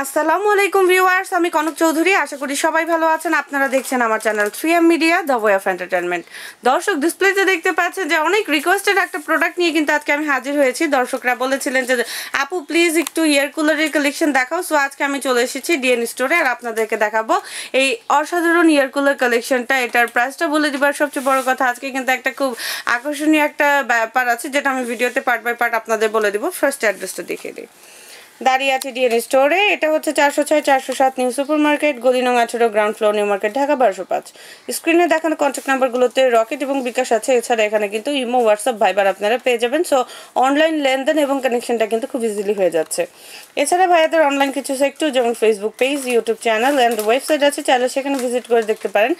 আসসালামু আলাইকুম ভিউয়ার্স আমি কনক চৌধুরী আশা করি সবাই ভালো আছেন আপনারা দেখছেন আমার channel three M media the way of entertainment দর্শক ডিসপ্লেতে দেখতে পাচ্ছেন যে অনেক রিকোয়েস্টেড একটা প্রোডাক্ট নিয়ে কিন্তু আজকে আমি হাজির হয়েছি দর্শকরা বলেছিলেন যে আপু প্লিজ একটু ইয়ার কুলারের কালেকশন দেখাও সো আজকে আমি চলে এসেছি ডিএন স্টোরে আর আপনাদেরকে দেখাবো এই অসাধারণ ইয়ার কুলার কালেকশনটা এটার প্রাইসটা বলে দেবার সবচেয়ে বড় কথা আজকে কিন্তু একটা খুব আকর্ষণীয় একটা ব্যাপার আছে যেটা আমি ভিডিওতে পার্ট বাই পার্ট আপনাদের বলে দেবো ফার্স্ট অ্যাড্রেসটা দেখিয়ে দিই দাঁড়িয়ে আছে ডিএন স্টোরে এটা হচ্ছে চারশো ছয় চারশো সাত নিউ সুপার মার্কেট গদিনং নং আঠেরো ground floor New Market Dhaka বারোশো পাঁচ স্ক্রিনে দেখানো কন্ট্যাক্ট নাম্বারগুলোতে রকেট এবং বিকাশ আছে এছাড়া এখানে কিন্তু ইমো হোয়াটসঅ্যাপ ভাইবার আপনারা পেয়ে যাবেন সো অনলাইন লেনদেন এবং কানেকশনটা কিন্তু খুব ইজিলি হয়ে যাচ্ছে এছাড়া ভাইয়াদের অনলাইন কিছু সেক্টর যেমন Facebook page YouTube channel and website আছে চাইলে সেখানে ভিজিট করে দেখতে পারেন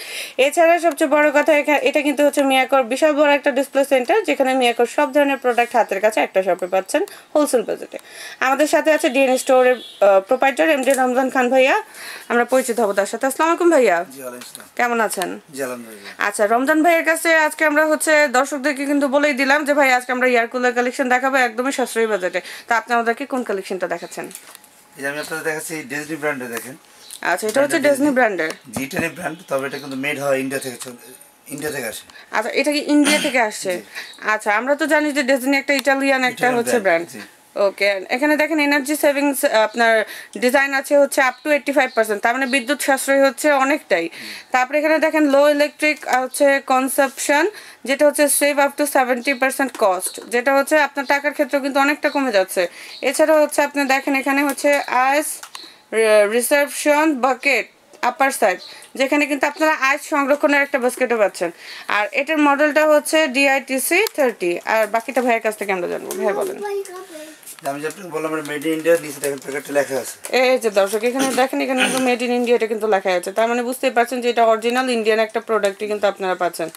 এছাড়া সবচেয়ে বড় কথা এটা কিন্তু হচ্ছে মিয়াকর বিশাল বড় একটা ডিসপ্লে সেন্টার যেখানে মিয়াকর সব ধরনের প্রোডাক্ট হাতের কাছে একটা শপে পাচ্ছেন হোলসেল বাজেটে আমাদের সাথে আছে ডিএনএ স্টোরের proprietor M D Ramzan Khan ভাইয়া আমরা পরিচিত হবো তার সাথে আসসালাম আলাইকুম ভাইয়া কেমন আছেন আচ্ছা রমজান ভাইয়ের কাছে আজকে আমরা হচ্ছে দর্শকদেরকে কিন্তু বলেই দিলাম যে ভাই আজকে আমরা এয়ার কুলার কালেকশন দেখাবো একদমই সাশ্রয়ী বাজেটে তা আপনি আমাদেরকে কোন কালেকশনটা দেখাচ্ছেন আমি আপনাদের দেখাচ্ছি ডিজনি ব্র্যান্ডে দেখেন আচ্ছা এটা হচ্ছে ডিজনি ব্র্যান্ডের জি টেনে ব্র্যান্ড তবে এটা কিন্তু মেড হয় ইন্ডিয়া থেকে ইন্ডিয়া আচ্ছা এটা কি ইন্ডিয়া থেকে আসছে আচ্ছা আমরা তো জানি যে ডেজনি একটা ইটালিয়ান একটা হচ্ছে ব্র্যান্ড ওকে এখানে দেখেন এনার্জি সেভিংস আপনার ডিজাইন আছে হচ্ছে up to eighty five percent তার মানে বিদ্যুৎ সাশ্রয় হচ্ছে অনেকটাই তারপরে এখানে দেখেন লো ইলেকট্রিক হচ্ছে কনসেপশন যেটা হচ্ছে save up to seventy percent cost যেটা হচ্ছে আপনার টাকার ক্ষেত্রেও কিন্তু অনেকটা কমে যাচ্ছে এছাড়াও হচ্ছে আপনি দেখেন এখানে হচ্ছে ice reception bucket upper side যেখানে কিন্তু আপনারা আইস সংরক্ষণের একটা বাস্কেটও পাচ্ছেন আর এটার মডেলটা হচ্ছে ডিআইটিসি থার্টি আর বাকিটা ভাইয়ের কাছ থেকে আমরা জানবো ভাই বলেন oh দর্শক এখানে দেখেন এখানে কিন্তু মেড ইন ইন্ডিয়া কিন্তু লেখা আছে তার মানে বুঝতেই পারছেন যে এটা অরিজিনাল ইন্ডিয়ান একটা প্রোডাক্টই কিন্তু আপনারা পাচ্ছেন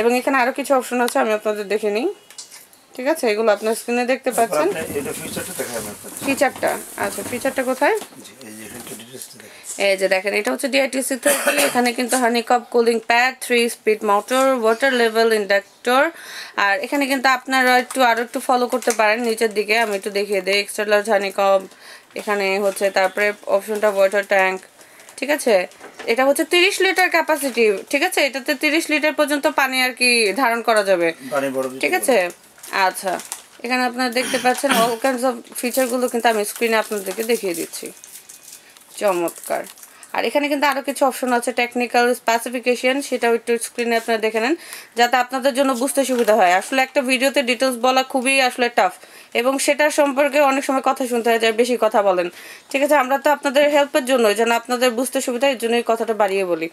এবং এখানে আরও কিছু অপশন আছে আমি আপনাদের দেখে নিই ঠিক আছে এগুলো আপনার স্ক্রিনে দেখতে পাচ্ছেন ফিচারটা আচ্ছা ফিচারটা কোথায় এই যে দেখেন এটা হচ্ছে ডিআইটিসি থার্টি এখানে কিন্তু honeycomb cooling pad three speed motor water level indicator আর এখানে কিন্তু আপনারা একটু আরও একটু ফলো করতে পারেন নিচের দিকে আমি একটু দেখিয়ে দিই এক্সট্রা লার্জ হানিকপ এখানে হচ্ছে তারপরে অপশনটা ওয়াটার ট্যাঙ্ক ঠিক আছে এটা হচ্ছে তিরিশ লিটার ক্যাপাসিটি ঠিক আছে এটাতে তিরিশ লিটার পর্যন্ত পানি আর কি ধারণ করা যাবে ঠিক আছে আচ্ছা এখানে আপনারা দেখতে পাচ্ছেন অল কাইন্ডস অফ ফিচারগুলো কিন্তু আমি স্ক্রিনে আপনাদেরকে দেখিয়ে দিচ্ছি চমৎকার আর এখানে কিন্তু আরও কিছু অপশন আছে টেকনিক্যাল স্পেসিফিকেশন সেটা একটু স্ক্রিনে আপনারা দেখে নেন যাতে আপনাদের জন্য বুঝতে সুবিধা হয় আসলে একটা ভিডিওতে ডিটেলস বলা খুবই আসলে টাফ এবং সেটার সম্পর্কে অনেক সময় কথা শুনতে হয় যারা বেশি কথা বলেন ঠিক আছে আমরা তো আপনাদের হেল্পের জন্য যেন আপনাদের বুঝতে সুবিধা এর জন্যই কথাটা বাড়িয়ে বলি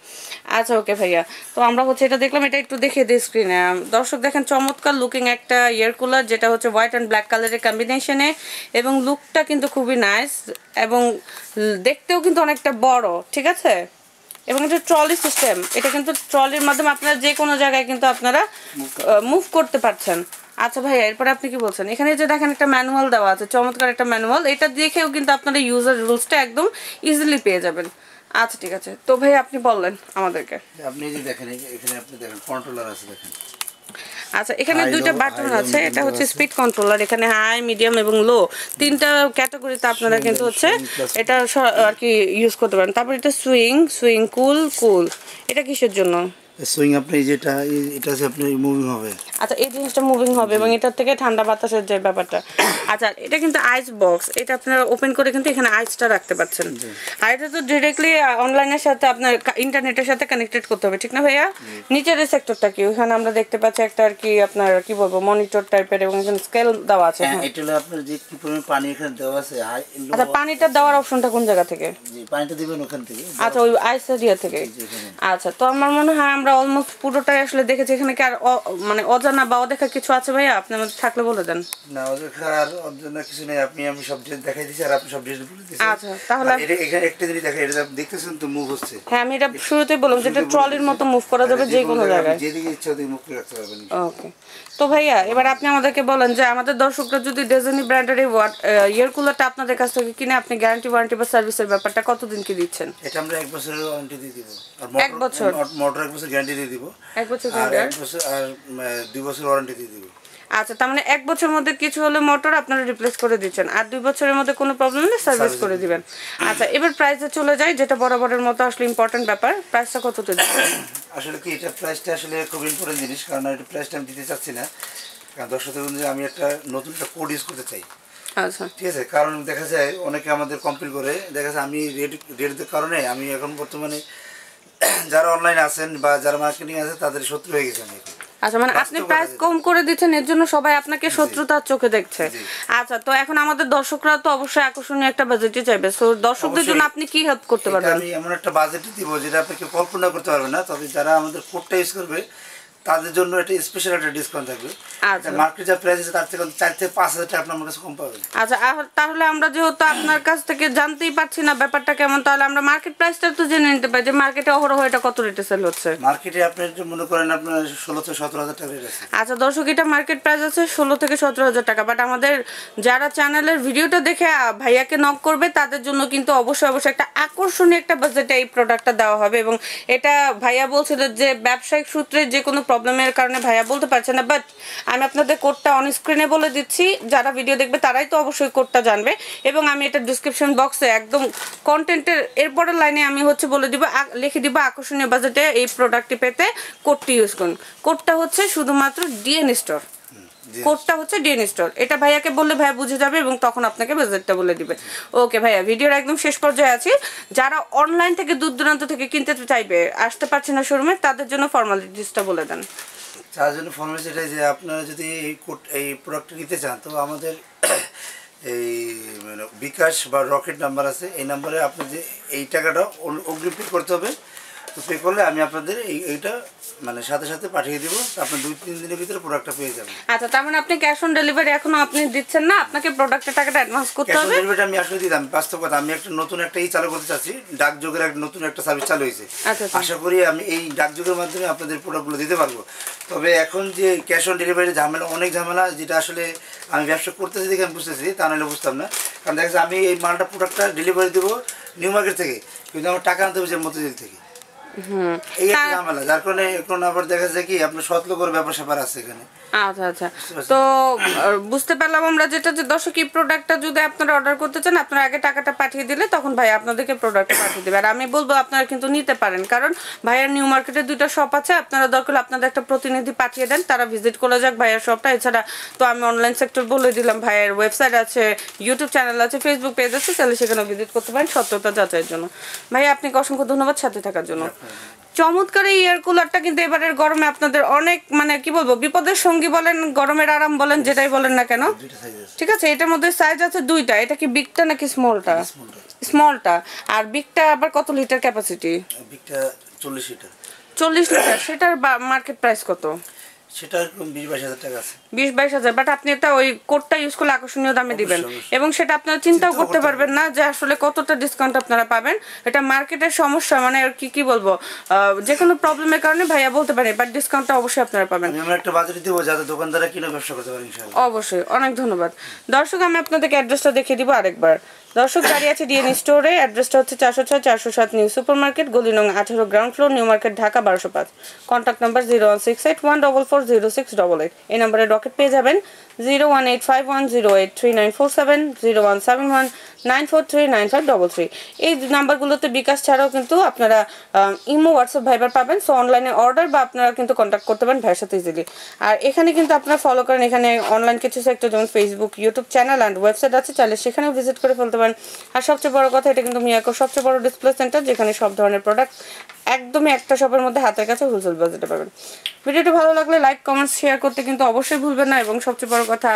আচ্ছা ওকে ভাইয়া তো আমরা হচ্ছে এটা দেখলাম এটা একটু দেখিয়ে দিই স্ক্রিনে দর্শক দেখেন চমৎকার লুকিং একটা ইয়ার কুলার যেটা হচ্ছে হোয়াইট অ্যান্ড ব্ল্যাক কালারের কম্বিনেশনে এবং লুকটা কিন্তু খুবই নাইস এবং দেখতেও কিন্তু অনেকটা বড় ঠিক আছে এবং এটা ট্রলি সিস্টেম এটা কিন্তু ট্রলির মাধ্যমে আপনারা যে কোনো জায়গায় কিন্তু আপনারা মুভ করতে পারছেন আচ্ছা ভাইয়া এরপরে আপনি কি বলছেন এখানে যে দেখেন একটা ম্যানুয়াল দেওয়া আছে চমৎকার একটা ম্যানুয়াল এটা দেখেও কিন্তু আপনারা ইউজার রুলসটা একদম ইজিলি পেয়ে যাবেন আচ্ছা ঠিক আছে তো ভাই আপনি বললেন আমাদেরকে আপনি যে দেখেন এখানে আপনি দেখেন কন্ট্রোলার আছে দেখেন আচ্ছা এখানে দুইটা বাটন আছে এটা হচ্ছে স্পিড কন্ট্রোলার এখানে হাই মিডিয়াম এবং লো তিনটা ক্যাটাগরিতে আপনারা কিন্তু হচ্ছে এটা আর কি ইউজ করতে পারেন তারপর এটা সুইং সুইং কুল কুল এটা কিসের জন্য সুইং আপনি যেটা এটা আপনি মুভিং হবে আচ্ছা এই জিনিসটা মুভিং হবে এবং এটা থেকে ঠান্ডা বাতাসের যে ব্যাপারটা আচ্ছা এটা কিন্তু আইস বক্স এটা আপনারা ওপেন করে কিন্তু এখানে আইসটা রাখতে পারছেন আর এটা তো ডিরেক্টলি অনলাইনের সাথে আপনার ইন্টারনেটের সাথে কানেক্টেড করতে হবে ঠিক না ভাইয়া নিচের এই সেক্টরটা কি ওখানে আমরা দেখতে পাচ্ছি একটা আর কি আপনার কি বলবো মনিটর টাইপের এবং স্কেল দেওয়া আছে হ্যাঁ, হ্যাঁ। এটা হলো আপনার যে কি পরিমাণ পানি এখানে দেওয়া আছে আচ্ছা পানিটা দেওয়ার অপশনটা কোন জায়গা থেকে পানিটা দিবেন ওখান থেকে আচ্ছা ওই আইস এরিয়া ইয়ে থেকে আচ্ছা তো আমার মনে হয় আমরা অলমোস্ট পুরোটাই আসলে দেখেছি এখানে কি আর মানে অজানা বা অদেখা কিছু আছে ভাইয়া আপনি আমাদের থাকলে বলে দেন না অদেখা আর অজানা কিছু নেই আপনি আমি সব জিনিস দেখাই দিয়েছি আর আপনি সব জিনিস বলে দিয়েছেন আচ্ছা তাহলে এটা এখানে একটা জিনিস দেখাই এটা দেখতেছেন তো মুভ হচ্ছে হ্যাঁ আমি এটা শুরুতেই বললাম যেটা ট্রলির মতো মুভ করা যাবে যে কোনো জায়গায় যেদিকে ইচ্ছা ওদিকে মুভ করে রাখতে পারবেন ওকে তো ভাইয়া এবার আপনি আমাদেরকে বলেন যে আমাদের দর্শকরা যদি ডেজনি ব্র্যান্ডের এই ইয়ার কুলারটা আপনাদের কাছ থেকে কিনে আপনি গ্যারান্টি ওয়ারেন্টি বা সার্ভিসের ব্যাপারটা কতদিন কি দিচ্ছেন এটা আমরা এক বছরের ওয়ারেন্টি দিয়ে দিব আর মোটর এক বছর গ্যারান্টি দিয়ে দিব এক বছর আর দুই বছর ওয়ারেন্টি দিয়ে দিব আচ্ছা তার মানে এক মধ্যে কিছু হলে মোটর আপনারা রিপ্লেস করে দিচ্ছেন আর দুই বছরের মধ্যে কোনো প্রবলেম সার্ভিস করে দিবেন আচ্ছা এবার প্রাইসে চলে যায় যেটা বরাবরের মতো আসলে ইম্পর্টেন্ট ব্যাপার প্রাইসটা কত আসলে কি এটা প্রাইসটা আসলে খুব ইম্পর্টেন্ট জিনিস কারণ এটা প্রাইসটা আমি দিতে চাচ্ছি না কারণ দর্শকদের অনুযায়ী আমি একটা নতুন একটা কোড ইউজ করতে চাই আচ্ছা ঠিক আছে কারণ দেখা যায় অনেকে আমাদের কমপ্লিট করে দেখা যায় আমি রেট রেটের কারণে আমি এখন বর্তমানে যারা অনলাইন আছেন বা যারা মার্কেটিং আছে তাদের শত্রু হয়ে গেছেন আচ্ছা মানে আপনি প্রাইস কম করে দিচ্ছেন এর জন্য সবাই আপনাকে শত্রুতার চোখে দেখছে আচ্ছা তো এখন আমাদের দর্শকরা তো অবশ্যই আকর্ষণীয় একটা বাজেটই চাইবে সো দর্শকদের জন্য আপনি কি হেল্প করতে পারবেন আমি এমন একটা বাজেট দিব যেটা আপনাকে কল্পনা করতে পারবেন না তবে যারা আমাদের কোডটা ইউজ করবে তাদের জন্য একটা স্পেশাল একটা ডিসকাউন্ট থাকবে আচ্ছা মার্কেট যা প্রাইস আছে তার থেকে চার থেকে পাঁচ হাজার টাকা আপনার কাছে কম পাবেন আচ্ছা তাহলে আমরা যেহেতু আপনার কাছ থেকে জানতেই পারছি না ব্যাপারটা কেমন তাহলে আমরা মার্কেট প্রাইসটা তো জেনে নিতে পারি যে মার্কেটে অহরহ এটা কত রেটে সেল হচ্ছে মার্কেটে আপনি মনে করেন আপনার ষোলো থেকে সতেরো হাজার টাকা রেট আছে আচ্ছা দর্শক এটা মার্কেট প্রাইস আছে ষোলো থেকে সতেরো হাজার টাকা বাট আমাদের যারা চ্যানেলের ভিডিওটা দেখে ভাইয়াকে নক করবে তাদের জন্য কিন্তু অবশ্যই অবশ্যই একটা আকর্ষণীয় একটা বাজেটে এই প্রোডাক্টটা দেওয়া হবে এবং এটা ভাইয়া বলছিল যে ব্যবসায়িক সূত্রে যে কোনো প্রবলেমের কারণে ভাইয়া বলতে পারছে না বাট আমি আপনাদের কোডটা অন স্ক্রিনে বলে দিচ্ছি যারা ভিডিও দেখবে তারাই তো অবশ্যই কোডটা জানবে এবং আমি এটা ডিসক্রিপশন বক্সে একদম কন্টেন্টের এরপরের লাইনে আমি হচ্ছে বলে দিব লিখে দিব আকর্ষণীয় বাজেটে এই প্রোডাক্টটি পেতে কোডটি ইউজ করুন কোডটা হচ্ছে শুধুমাত্র ডিএন স্টোর কোডটা হচ্ছে ডেন স্টোর এটা ভাইয়াকে বললে ভাইয়া বুঝে যাবে এবং তখন আপনাকে বাজেটটা বলে দিবে ওকে ভাইয়া ভিডিওর একদম শেষ পর্যায়ে আছি যারা অনলাইন থেকে দূর দূরান্ত থেকে কিনতে চাইবে আসতে পারছে না শোরুমে তাদের জন্য ফর্মালিটিসটা বলে দেন তার জন্য ফর্মালিটি এটাই যে আপনারা যদি এই কোড এই প্রোডাক্ট নিতে চান তো আমাদের এই মানে বিকাশ বা রকেট নাম্বার আছে এই নাম্বারে আপনি যে এই টাকাটা অগ্রিম পে করতে হবে তো পে করলে আমি আপনাদের এইটা মানে সাথে সাথে পাঠিয়ে দেবো আপনি দুই তিন দিনের ভিতরে প্রোডাক্টটা পেয়ে যাবেন আচ্ছা তার মানে আপনি ক্যাশ অন ডেলিভারি এখনো আপনি দিচ্ছেন না আপনাকে প্রোডাক্টের টাকাটা অ্যাডভান্স করতে হবে ডেলিভারি আমি আসলে দিলাম বাস্তব কথা আমি একটা নতুন একটা ই চালু করতে চাচ্ছি ডাক যোগের একটা নতুন একটা সার্ভিস চালু হয়েছে আচ্ছা, আচ্ছা। আশা করি আমি এই যোগের মাধ্যমে আপনাদের প্রোডাক্টগুলো দিতে পারবো তবে এখন যে ক্যাশ অন ডেলিভারি ঝামেলা অনেক ঝামেলা যেটা আসলে আমি ব্যবসা করতেছি দেখে আমি বুঝতেছি তা নাহলে বুঝতাম না কারণ দেখা যাচ্ছে আমি এই মালটা প্রোডাক্টটা ডেলিভারি দেবো নিউ মার্কেট থেকে কিন্তু আমার টাকা আনতে হবে যে মতিঝিল থেকে আচ্ছা, আচ্ছা। বুঝতে পারলাম আমরা যেটা যদি আপনারা অর্ডার করতে চান আগে টাকাটা পাঠিয়ে দিলে তখন আপনাদেরকে প্রোডাক্ট পাঠিয়ে দেবে আর আমি বলবো আপনারা কিন্তু নিতে পারেন কারণ ভাইয়ার নিউ মার্কেটে দুইটা শপ আছে আপনারা দরকার আপনাদের একটা প্রতিনিধি পাঠিয়ে দেন তারা ভিজিট করে যাক ভাইয়ার শপটা এছাড়া তো আমি অনলাইন সেক্টর বলে দিলাম ভাইয়ের ওয়েবসাইট আছে ইউটিউব চ্যানেল আছে ফেসবুক পেজ আছে তাহলে সেখানে ভিজিট করতে পারেন সত্যতা যাচাইয়ের জন্য ভাইয়া আপনাকে অসংখ্য ধন্যবাদ সাথে থাকার জন্য চমৎকার এই এয়ার কুলারটা কিন্তু এবারের গরমে আপনাদের অনেক মানে কি বলবো বিপদের সঙ্গী বলেন গরমের আরাম বলেন যেটাই বলেন না কেন ঠিক আছে এটার মধ্যে সাইজ আছে দুইটা এটা কি বিগটা নাকি স্মলটা স্মলটা আর বিগটা আবার কত লিটার ক্যাপাসিটি বিগটা 40 লিটার চল্লিশ লিটার সেটার মার্কেট প্রাইস কত এটা মার্কেটের সমস্যা মানে আর কি কি বলবো প্রবলেমের কারণে ভাইয়া বলতে বাট অবশ্যই আপনারা পাবেন অবশ্যই অনেক ধন্যবাদ দর্শক আমি আপনাদেরকে অ্যাড্রেসটা দিব আরেকবার দর্শক গাড়ি আছে ডিএন স্টোরে অ্যাড্রেসটা হচ্ছে চারশো ছয় চারশো সাত নিউ সুপার মার্কেট গলি নং ground floor New Market Dhaka বারোশো পাঁচ contact number zero one six eight one double four zero six double eight এই নাম্বারে রকেট পেয়ে যাবেন zero one eight five one zero eight three nine four seven zero one seven one nine four three nine five double three এই নাম্বারগুলোতে বিকাশ ছাড়াও কিন্তু আপনারা imo WhatsApp ভাইবার পাবেন সো অনলাইনে অর্ডার বা আপনারা কিন্তু কন্ট্যাক্ট করতে পারেন ভাইয়ের সাথে ইজিলি আর এখানে কিন্তু আপনারা ফলো করেন এখানে অনলাইন কিছু সেক্টর যেমন Facebook YouTube channel and website আছে চাইলে সেখানেও ভিজিট করে ফেলতে পারেন আর সবচেয়ে বড় কথা এটা কিন্তু মিয়াকোর সবচেয়ে বড় ডিসপ্লে সেন্টার যেখানে সব ধরনের প্রোডাক্ট একদমই একটা শপের মধ্যে হাতের কাছে হোলসেল বাজেটে পাবেন ভিডিওটি ভালো লাগলে লাইক কমেন্ট শেয়ার করতে কিন্তু অবশ্যই ভুলবেন না এবং সবচেয়ে বড় কথা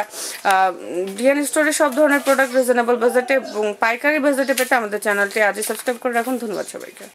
ডিএন স্টোরে সব ধরনের প্রোডাক্ট রিজনেবল বাজেটে এবং পাইকারি বাজেটে পেতে আমাদের চ্যানেলটি আজই সাবস্ক্রাইব করে রাখুন ধন্যবাদ সবাইকে